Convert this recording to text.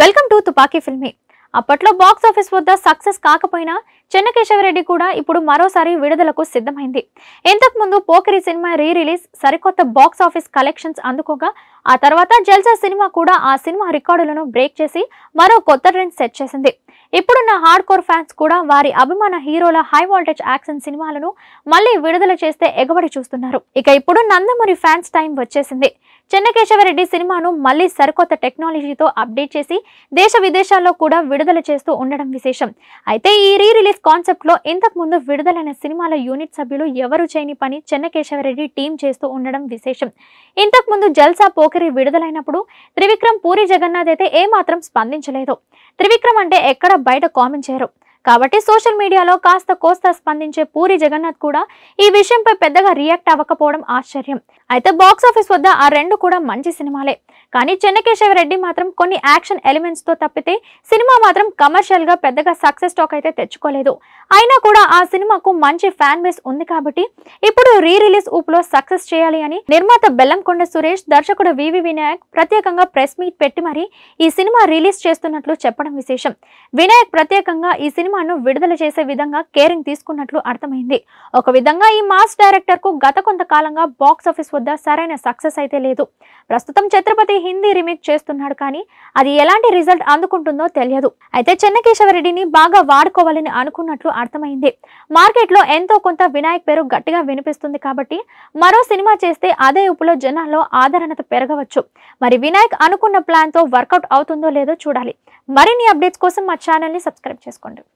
welcome to తుపాకీ ఫిల్మీ అప్పట్లో box office వద్ద సక్సెస్ కాకపోయినా చెన్నకేశవరెడ్డి కూడా ఇప్పుడు మరోసారి విడుదలకు సిద్ధమైంది ఇంతకు ముందు పోకిరి సినిమా రీ రిలీజ్ సరికొత్త బాక్స్ ఆఫీస్ కలెక్షన్స్ అందుకోగా ఆ తర్వాత జల్సా సినిమా కూడా ఆ సినిమా రికార్డులను బ్రేక్ చేసి మరో కొత్త ట్రెండ్ సెట్ చేసింది ఇప్పుడున్న హార్డ్ కోర్ ఫ్యాన్స్ కూడా వారి అభిమాన హీరోల హై వోల్టేజ్ యాక్షన్ సినిమాలను మళ్ళీ విడుదల చేస్తే ఎగబడి చూస్తున్నారు ఇక ఇప్పుడు నందమూరి ఫ్యాన్స్ టైం వచ్చేసింది చెన్నకేశవరెడ్డి సినిమాను మళ్ళీ సరికొత్త టెక్నాలజీతో అప్డేట్ చేసి దేశ విదేశాల్లో కూడా విడుదల చేస్తూ ఉండడం విశేషం అయితే ఈ రీ రిలీజ్ కాన్సెప్ట్లో ఇంతకుముందు విడుదలైన సినిమాల యూనిట్ సభ్యులు ఎవరు చేయని పని చెన్నకేశవరెడ్డి టీం చేస్తూ ఉండడం విశేషం ఇంతకుముందు జల్సా పోకిరి విడుదలైనప్పుడు త్రివిక్రమ్ పూరి జగన్నాథ్ అయితే ఏమాత్రం స్పందించలేదు త్రివిక్రమ్ అంటే ఎక్కడ బయట కామెంట్ చేయరు కాబట్టి సోషల్ మీడియాలో కాస్త కోస్త స్పందించే పూరి జగన్నాథ్ కూడా ఈ విషయంపై పెద్దగా రియాక్ట్ అవ్వకపోవడం ఆశ్చర్యం అయితే బాక్స్ ఆఫీస్ వద్ద ఆ రెండు కూడా మంచి సినిమాలే కానీ చెన్నకేశవ రెడ్డి మాత్రం కొన్ని యాక్షన్ ఎలిమెంట్స్ తో తప్పితే సినిమా మాత్రం కమర్షియల్ గా పెద్దగా సక్సెస్ స్టాక్ అయితే తెచ్చుకోలేదు అయినా కూడా ఆ సినిమాకు మంచి ఫ్యాన్ బేస్ ఉంది కాబట్టి ఇప్పుడు రీ రిలీజ్ ఊపులో సక్సెస్ చేయాలి అని నిర్మాత బెల్లంకొండ సురేష్ దర్శకుడు వివి వినాయక్ ప్రత్యేకంగా ప్రెస్ మీట్ పెట్టి మరి ఈ సినిమా రిలీజ్ చేస్తున్నట్లు చెప్పడం విశేషం వినాయక్ ప్రత్యేకంగా ఈ సినిమాను విడుదల చేసే విధంగా కేరింగ్ తీసుకున్నట్లు అర్థమైంది ఒక విధంగా ఈ మాస్ డైరెక్టర్ కు గత కొంతకాలంగా బాక్స్ ఆఫీస్ వద్ద వద్ద సరైన సక్సెస్ అయితే లేదు ప్రస్తుతం ఛత్రపతి హిందీ రీమేక్ చేస్తున్నాడు కానీ అది ఎలాంటి రిజల్ట్ అందుకుంటుందో తెలియదు అయితే చెన్నకేశవరెడ్డిని బాగా వాడుకోవాలని అనుకున్నట్లు అర్థమైంది మార్కెట్లో ఎంతో కొంత వినాయక్ పేరు గట్టిగా వినిపిస్తుంది కాబట్టి మరో సినిమా చేస్తే అదే ఉప్పులో జనాల్లో ఆదరణత పెరగవచ్చు మరి వినాయక్ అనుకున్న ప్లాన్తో వర్కౌట్ అవుతుందో లేదో చూడాలి మరిన్ని అప్డేట్స్ కోసం మా ఛానల్ని సబ్స్క్రైబ్ చేసుకోండి